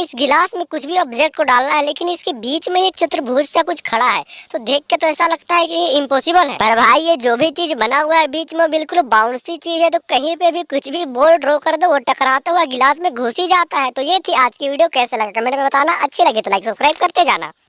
इस गिलास में कुछ भी ऑब्जेक्ट को डालना है लेकिन इसके बीच में एक चतुर्भुज सा कुछ खड़ा है तो देख के तो ऐसा लगता है कि ये इम्पोसिबल है पर भाई ये जो भी चीज बना हुआ है बीच में बिल्कुल बाउंसी चीज है तो कहीं पे भी कुछ भी बोल ड्रो कर दो वो टकराता हुआ गिलास में घुस ही जाता है तो ये थी आज की वीडियो कैसे लगा कमेंट में बताना अच्छी लगे तो लाइक सब्सक्राइब करते जाना